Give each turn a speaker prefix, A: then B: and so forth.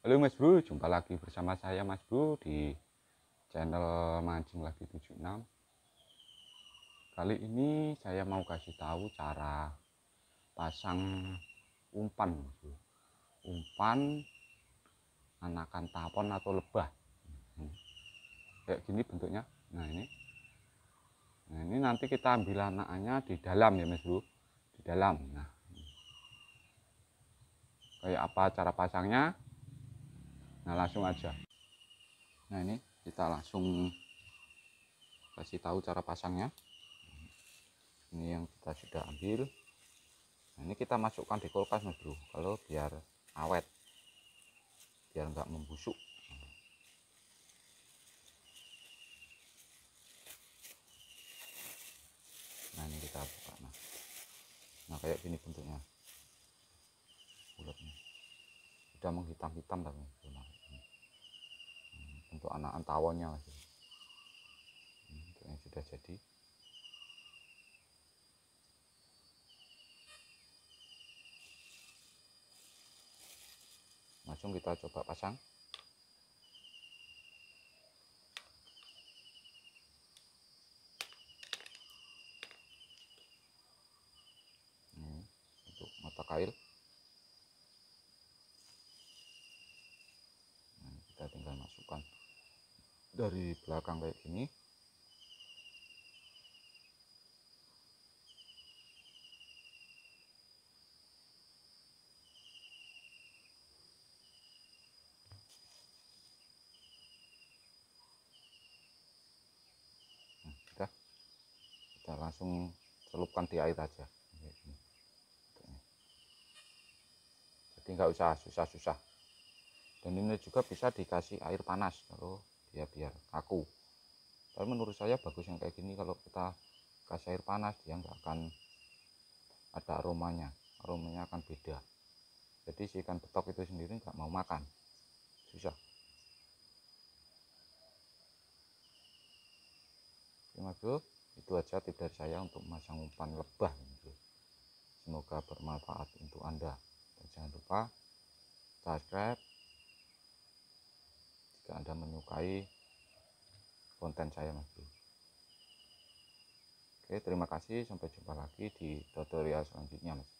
A: Halo Mas Bro, jumpa lagi bersama saya Mas Bro di channel Mancing Lagi 76. Kali ini saya mau kasih tahu cara pasang umpan, Umpan anakan tapon atau lebah. Hmm. Kayak gini bentuknya. Nah, ini. Nah, ini nanti kita ambil anaknya di dalam ya, Mas Bro. Di dalam. Nah, hmm. kayak apa cara pasangnya nah langsung aja nah ini kita langsung kasih tahu cara pasangnya ini yang kita sudah ambil nah, ini kita masukkan di kulkas nih bro kalau biar awet biar nggak membusuk nah ini kita buka nah, nah kayak gini bentuknya bulatnya sudah menghitam-hitam tapi untuk anak antawonya lagi untuk yang sudah jadi langsung nah, kita coba pasang ini, untuk mata kail dari belakang kayak gini kita, nah, kita langsung celupkan di air aja jadi nggak usah susah-susah dan ini juga bisa dikasih air panas kalau ya biar kaku tapi menurut saya bagus yang kayak gini kalau kita kasih air panas dia nggak akan ada aromanya aromanya akan beda jadi si ikan betok itu sendiri nggak mau makan susah Terima bro itu aja tips dari saya untuk memasang umpan lebah semoga bermanfaat untuk anda dan jangan lupa subscribe jika Anda menyukai konten saya Mas Bro. Oke, terima kasih. Sampai jumpa lagi di tutorial selanjutnya Mas.